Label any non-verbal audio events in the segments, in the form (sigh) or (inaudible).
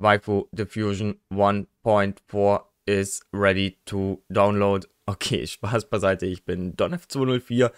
Waifu Diffusion 1.4 is ready to download. (laughs) Okay, Spaß beiseite, ich bin DonF204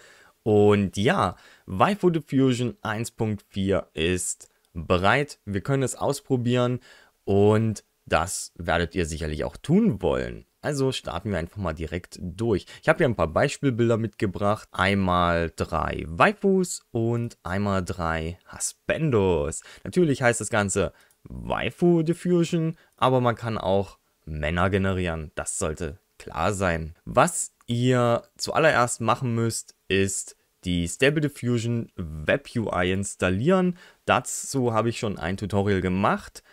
und ja, Waifu Diffusion 1.4 ist bereit. Wir können es ausprobieren und das werdet ihr sicherlich auch tun wollen. Also starten wir einfach mal direkt durch. Ich habe hier ein paar Beispielbilder mitgebracht. Einmal drei Waifus und einmal drei Haspendos. Natürlich heißt das Ganze Waifu Diffusion, aber man kann auch Männer generieren. Das sollte klar sein. Was ihr zuallererst machen müsst, ist die Stable Diffusion Web UI installieren. Dazu habe ich schon ein Tutorial gemacht.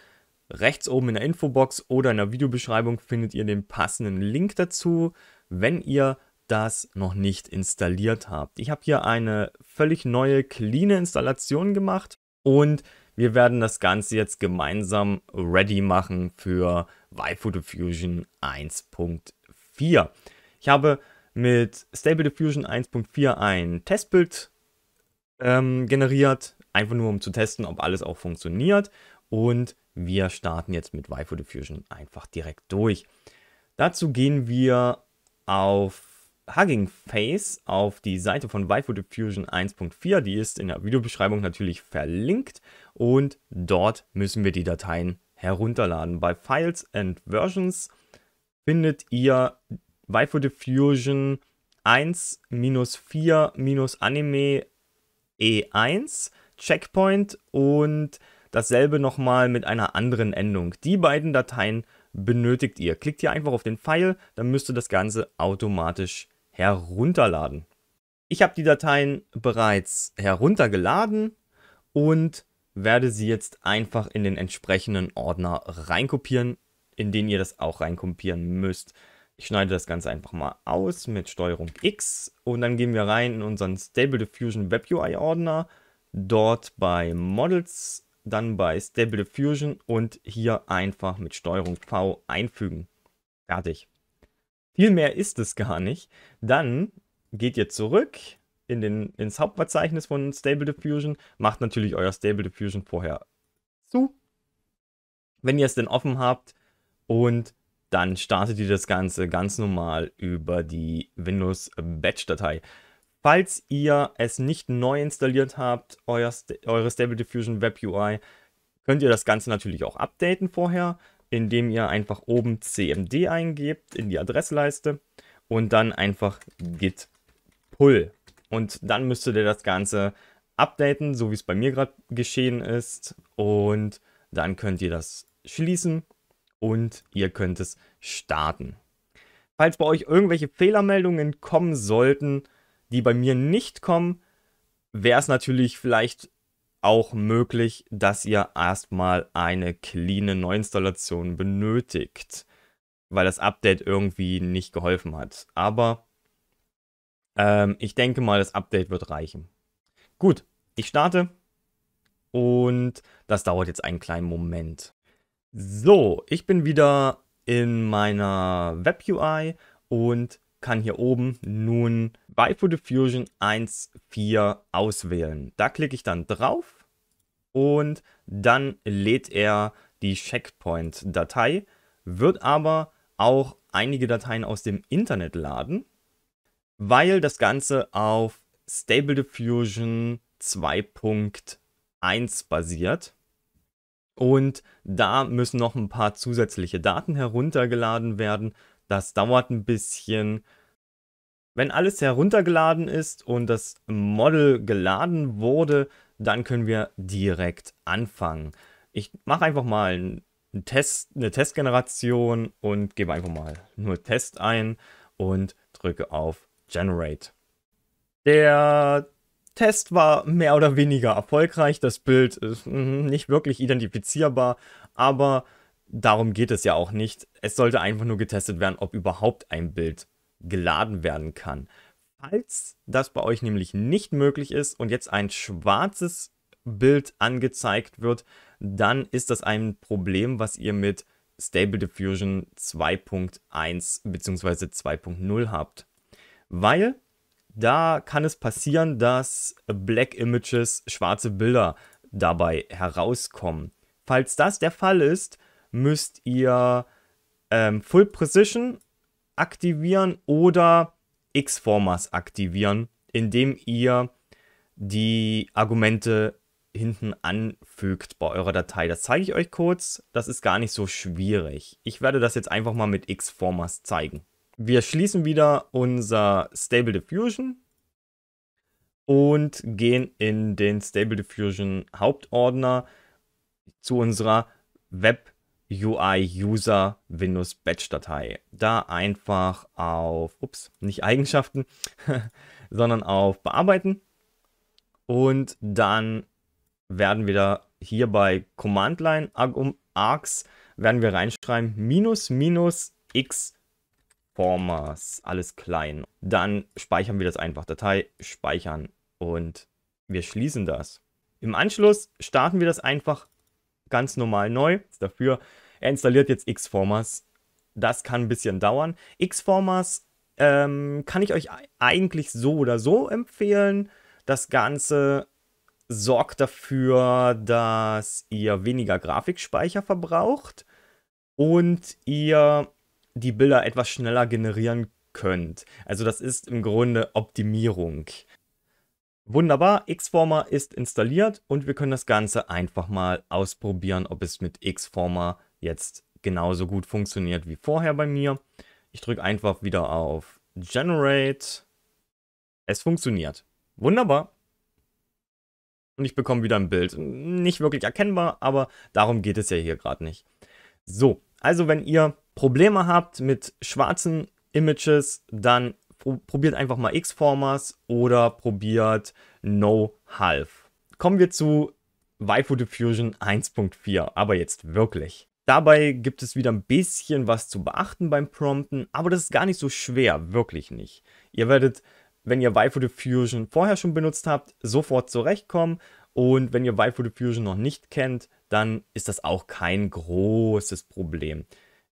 Rechts oben in der Infobox oder in der Videobeschreibung findet ihr den passenden Link dazu, wenn ihr das noch nicht installiert habt. Ich habe hier eine völlig neue, clean Installation gemacht und wir werden das Ganze jetzt gemeinsam ready machen für Waifu Diffusion 1.4. Ich habe mit Stable Diffusion 1.4 ein Testbild ähm, generiert, einfach nur um zu testen, ob alles auch funktioniert. Und wir starten jetzt mit Waifu Diffusion einfach direkt durch. Dazu gehen wir auf Hugging Face auf die Seite von Waifu Diffusion 1.4. Die ist in der Videobeschreibung natürlich verlinkt und dort müssen wir die Dateien herunterladen. Bei Files and Versions findet ihr Waifu Diffusion 1-4-Anime E1 Checkpoint und dasselbe nochmal mit einer anderen Endung. Die beiden Dateien benötigt ihr. Klickt hier einfach auf den Pfeil, dann müsste das Ganze automatisch herunterladen. Ich habe die Dateien bereits heruntergeladen und werde sie jetzt einfach in den entsprechenden Ordner reinkopieren, in den ihr das auch reinkopieren müsst. Ich schneide das Ganze einfach mal aus mit Steuerung X und dann gehen wir rein in unseren Stable Diffusion Web UI Ordner, dort bei Models, dann bei Stable Diffusion und hier einfach mit Steuerung V einfügen. Fertig. Viel mehr ist es gar nicht. Dann geht ihr zurück in den, ins Hauptverzeichnis von Stable Diffusion, macht natürlich euer Stable Diffusion vorher zu, wenn ihr es denn offen habt, und dann startet ihr das Ganze ganz normal über die Windows Batch Datei. Falls ihr es nicht neu installiert habt, euer, eure Stable Diffusion Web UI, könnt ihr das Ganze natürlich auch updaten vorher indem ihr einfach oben cmd eingebt in die Adressleiste und dann einfach git pull. Und dann müsstet ihr das Ganze updaten, so wie es bei mir gerade geschehen ist. Und dann könnt ihr das schließen und ihr könnt es starten. Falls bei euch irgendwelche Fehlermeldungen kommen sollten, die bei mir nicht kommen, wäre es natürlich vielleicht auch möglich, dass ihr erstmal eine clean Neuinstallation benötigt, weil das Update irgendwie nicht geholfen hat. Aber ähm, ich denke mal, das Update wird reichen. Gut, ich starte und das dauert jetzt einen kleinen Moment. So, ich bin wieder in meiner Web-UI und kann hier oben nun bei Food Fusion 1.4 auswählen. Da klicke ich dann drauf und dann lädt er die Checkpoint-Datei, wird aber auch einige Dateien aus dem Internet laden, weil das Ganze auf Stable Diffusion 2.1 basiert. Und da müssen noch ein paar zusätzliche Daten heruntergeladen werden das dauert ein bisschen. Wenn alles heruntergeladen ist und das Model geladen wurde, dann können wir direkt anfangen. Ich mache einfach mal einen Test, eine Testgeneration und gebe einfach mal nur Test ein und drücke auf Generate. Der Test war mehr oder weniger erfolgreich. Das Bild ist mhm, nicht wirklich identifizierbar, aber darum geht es ja auch nicht. Es sollte einfach nur getestet werden, ob überhaupt ein Bild geladen werden kann. Falls das bei euch nämlich nicht möglich ist und jetzt ein schwarzes Bild angezeigt wird, dann ist das ein Problem, was ihr mit Stable Diffusion 2.1 bzw. 2.0 habt. Weil da kann es passieren, dass Black Images, schwarze Bilder dabei herauskommen. Falls das der Fall ist, müsst ihr ähm, Full Precision aktivieren oder X-Formers aktivieren, indem ihr die Argumente hinten anfügt bei eurer Datei. Das zeige ich euch kurz. Das ist gar nicht so schwierig. Ich werde das jetzt einfach mal mit X-Formers zeigen. Wir schließen wieder unser Stable Diffusion und gehen in den Stable Diffusion Hauptordner zu unserer Web UI-User Windows Batch-Datei. Da einfach auf, ups, nicht Eigenschaften, (laughs) sondern auf Bearbeiten. Und dann werden wir da hier bei Command Line Args werden wir reinschreiben minus minus x formas alles klein. Dann speichern wir das einfach. Datei speichern und wir schließen das. Im Anschluss starten wir das einfach ganz normal neu. Dafür er installiert jetzt Xformas. Das kann ein bisschen dauern. Xformas ähm, kann ich euch eigentlich so oder so empfehlen. Das Ganze sorgt dafür, dass ihr weniger Grafikspeicher verbraucht und ihr die Bilder etwas schneller generieren könnt. Also das ist im Grunde Optimierung. Wunderbar, Xformer ist installiert und wir können das Ganze einfach mal ausprobieren, ob es mit Xformer jetzt genauso gut funktioniert wie vorher bei mir. Ich drücke einfach wieder auf Generate. Es funktioniert. Wunderbar. Und ich bekomme wieder ein Bild. Nicht wirklich erkennbar, aber darum geht es ja hier gerade nicht. So, also wenn ihr Probleme habt mit schwarzen Images, dann probiert einfach mal X-Formers oder probiert No Half. Kommen wir zu Waifu Diffusion 1.4, aber jetzt wirklich. Dabei gibt es wieder ein bisschen was zu beachten beim Prompten, aber das ist gar nicht so schwer, wirklich nicht. Ihr werdet, wenn ihr Waifu Diffusion vorher schon benutzt habt, sofort zurechtkommen und wenn ihr Waifu Diffusion noch nicht kennt, dann ist das auch kein großes Problem.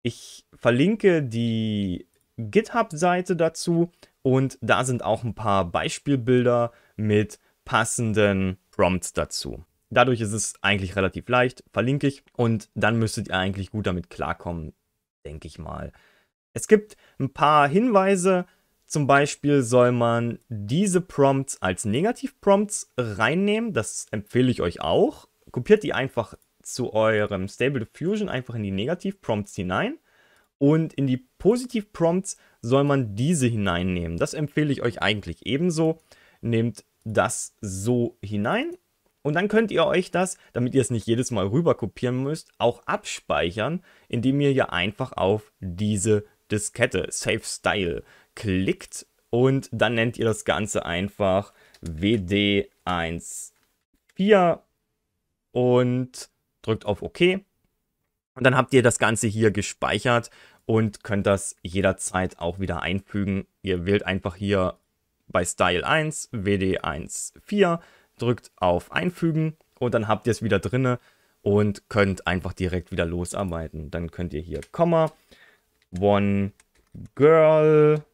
Ich verlinke die GitHub-Seite dazu und da sind auch ein paar Beispielbilder mit passenden Prompts dazu. Dadurch ist es eigentlich relativ leicht, verlinke ich und dann müsstet ihr eigentlich gut damit klarkommen, denke ich mal. Es gibt ein paar Hinweise, zum Beispiel soll man diese Prompts als Negativ-Prompts reinnehmen, das empfehle ich euch auch. Kopiert die einfach zu eurem Stable Diffusion einfach in die Negativ-Prompts hinein und in die Positiv-Prompts soll man diese hineinnehmen. Das empfehle ich euch eigentlich ebenso. Nehmt das so hinein und dann könnt ihr euch das, damit ihr es nicht jedes Mal rüber kopieren müsst, auch abspeichern, indem ihr hier einfach auf diese Diskette Save Style klickt und dann nennt ihr das Ganze einfach WD14 und drückt auf OK. Und dann habt ihr das Ganze hier gespeichert und könnt das jederzeit auch wieder einfügen. Ihr wählt einfach hier bei Style 1 WD14 drückt auf Einfügen und dann habt ihr es wieder drinne und könnt einfach direkt wieder losarbeiten. Dann könnt ihr hier Komma, One Girl,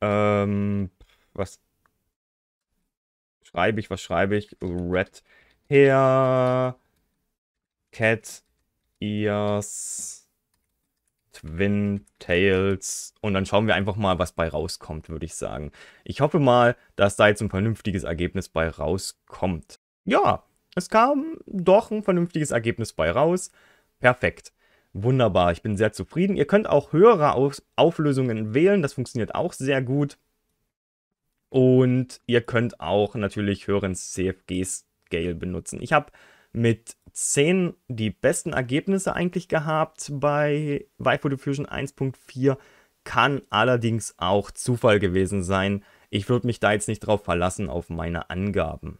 ähm, was schreibe ich, was schreibe ich? Red Hair, Cat Ears, Twin Tails. Und dann schauen wir einfach mal, was bei rauskommt, würde ich sagen. Ich hoffe mal, dass da jetzt ein vernünftiges Ergebnis bei rauskommt. Ja, es kam doch ein vernünftiges Ergebnis bei raus. Perfekt. Wunderbar, ich bin sehr zufrieden. Ihr könnt auch höhere Auflösungen wählen, das funktioniert auch sehr gut. Und ihr könnt auch natürlich höheren CFG-Scale benutzen. Ich habe mit 10 die besten Ergebnisse eigentlich gehabt bei Waifu Diffusion 1.4. Kann allerdings auch Zufall gewesen sein. Ich würde mich da jetzt nicht drauf verlassen, auf meine Angaben.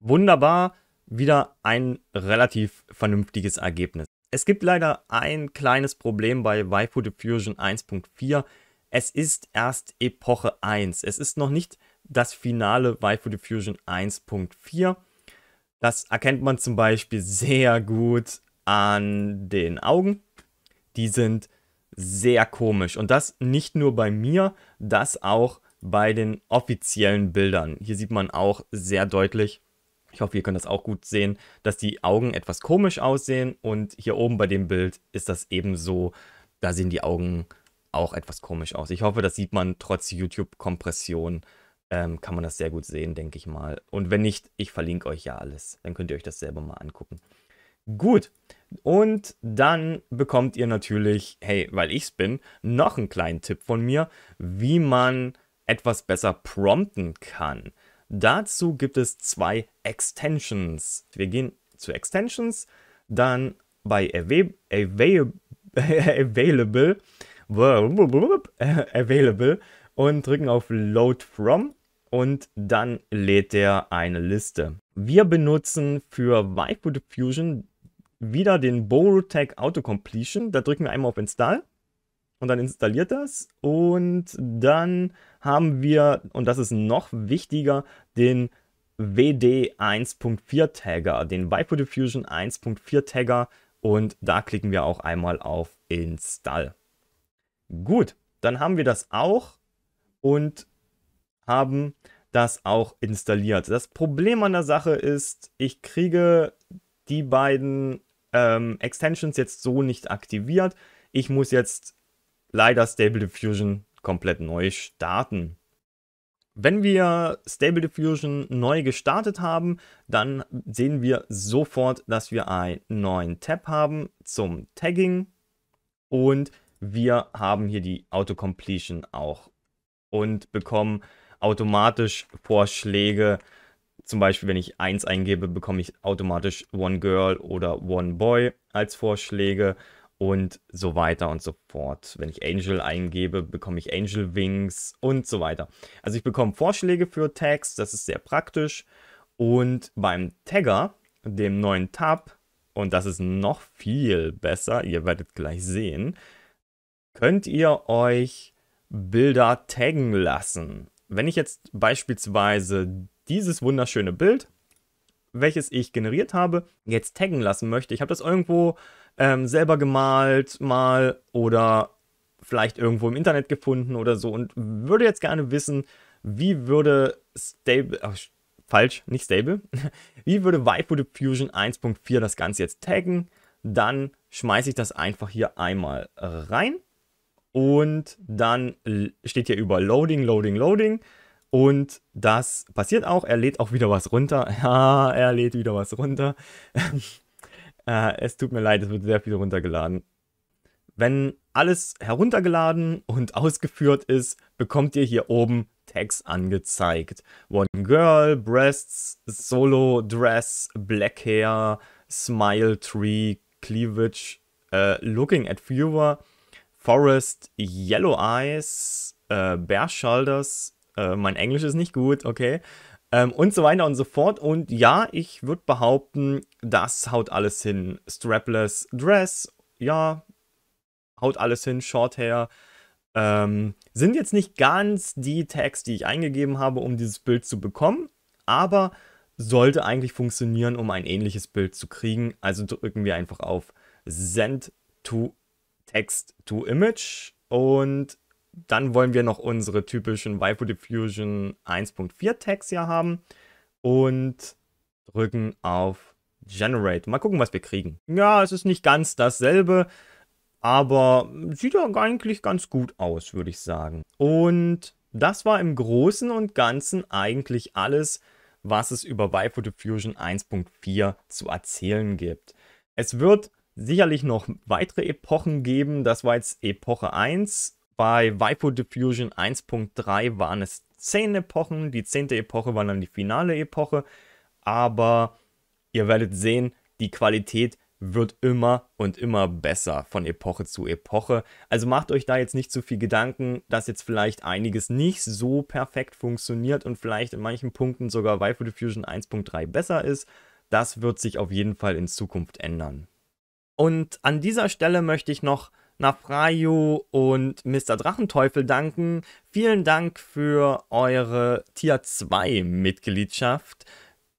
Wunderbar, wieder ein relativ vernünftiges Ergebnis. Es gibt leider ein kleines Problem bei Waifu Diffusion 1.4. Es ist erst Epoche 1. Es ist noch nicht das finale Waifu Diffusion 1.4. Das erkennt man zum Beispiel sehr gut an den Augen. Die sind sehr komisch. Und das nicht nur bei mir, das auch bei den offiziellen Bildern. Hier sieht man auch sehr deutlich, ich hoffe, ihr könnt das auch gut sehen, dass die Augen etwas komisch aussehen. Und hier oben bei dem Bild ist das ebenso. Da sehen die Augen auch etwas komisch aus. Ich hoffe, das sieht man trotz YouTube-Kompression ähm, kann man das sehr gut sehen, denke ich mal. Und wenn nicht, ich verlinke euch ja alles. Dann könnt ihr euch das selber mal angucken. Gut, und dann bekommt ihr natürlich, hey, weil ich es bin, noch einen kleinen Tipp von mir, wie man etwas besser prompten kann. Dazu gibt es zwei Extensions. Wir gehen zu Extensions, dann bei (laughs) Available, (laughs) Available und drücken auf Load From und dann lädt er eine Liste. Wir benutzen für Waipu Diffusion wieder den Borotec Auto Completion. Da drücken wir einmal auf Install und dann installiert das. Und dann haben wir, und das ist noch wichtiger, den WD 1.4 Tagger, den Waipu Diffusion 1.4 Tagger. Und da klicken wir auch einmal auf Install. Gut, dann haben wir das auch. Und haben das auch installiert. Das Problem an der Sache ist, ich kriege die beiden ähm, Extensions jetzt so nicht aktiviert. Ich muss jetzt leider Stable Diffusion komplett neu starten. Wenn wir Stable Diffusion neu gestartet haben, dann sehen wir sofort, dass wir einen neuen Tab haben zum Tagging und wir haben hier die Auto-Completion auch und bekommen automatisch Vorschläge. Zum Beispiel, wenn ich 1 eingebe, bekomme ich automatisch One Girl oder One Boy als Vorschläge und so weiter und so fort. Wenn ich Angel eingebe, bekomme ich Angel Wings und so weiter. Also ich bekomme Vorschläge für Tags, das ist sehr praktisch. Und beim Tagger, dem neuen Tab, und das ist noch viel besser, ihr werdet gleich sehen, könnt ihr euch Bilder taggen lassen wenn ich jetzt beispielsweise dieses wunderschöne Bild, welches ich generiert habe, jetzt taggen lassen möchte, ich habe das irgendwo ähm, selber gemalt mal oder vielleicht irgendwo im Internet gefunden oder so und würde jetzt gerne wissen, wie würde Stable, ach, falsch, nicht Stable, (laughs) wie würde Waifu Diffusion 1.4 das Ganze jetzt taggen, dann schmeiße ich das einfach hier einmal rein und dann steht hier über Loading, Loading, Loading. Und das passiert auch. Er lädt auch wieder was runter. (laughs) Ja, er lädt wieder was runter. (laughs) äh, es tut mir leid, es wird sehr viel runtergeladen. Wenn alles heruntergeladen und (laughs) ausgeführt ist, bekommt ihr hier oben Tags angezeigt. One Girl, Breasts, Solo, Dress, Black Hair, Smile Tree, Cleavage, uh, Looking at Viewer. Forest, Yellow Eyes, äh, Bear Shoulders, äh, mein Englisch ist nicht gut, okay, ähm, und so weiter und so fort. Und ja, ich würde behaupten, das haut alles hin. Strapless Dress, ja, haut alles hin, Short Hair. Ähm, sind jetzt nicht ganz die Tags, die ich eingegeben habe, um dieses Bild zu bekommen, aber sollte eigentlich funktionieren, um ein ähnliches Bild zu kriegen. Also drücken wir einfach auf Send to Text-to-Image und dann wollen wir noch unsere typischen Waifu Diffusion 1.4 Tags hier haben und drücken auf Generate. Mal gucken, was wir kriegen. Ja, es ist nicht ganz dasselbe, aber sieht doch eigentlich ganz gut aus, würde ich sagen. Und das war im Großen und Ganzen eigentlich alles, was es über Waifu Diffusion 1.4 zu erzählen gibt. Es wird sicherlich noch weitere Epochen geben. Das war jetzt Epoche 1. Bei Vipo Diffusion 1.3 waren es 10 Epochen. Die 10. Epoche war dann die finale Epoche. Aber ihr werdet sehen, die Qualität wird immer und immer besser von Epoche zu Epoche. Also macht euch da jetzt nicht zu viel Gedanken, dass jetzt vielleicht einiges nicht so perfekt funktioniert und vielleicht in manchen Punkten sogar Wi-Fi Diffusion 1.3 besser ist. Das wird sich auf jeden Fall in Zukunft ändern. Und an dieser Stelle möchte ich noch Nafrayu und Mr. Drachenteufel danken. Vielen Dank für eure Tier 2 Mitgliedschaft.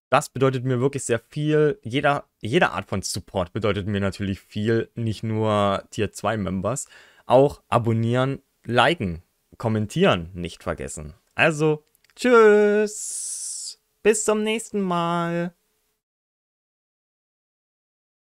Das bedeutet mir wirklich sehr viel. Jeder, jede Art von Support bedeutet mir natürlich viel. Nicht nur Tier 2 Members. Auch abonnieren, liken, kommentieren nicht vergessen. Also, tschüss. Bis zum nächsten Mal.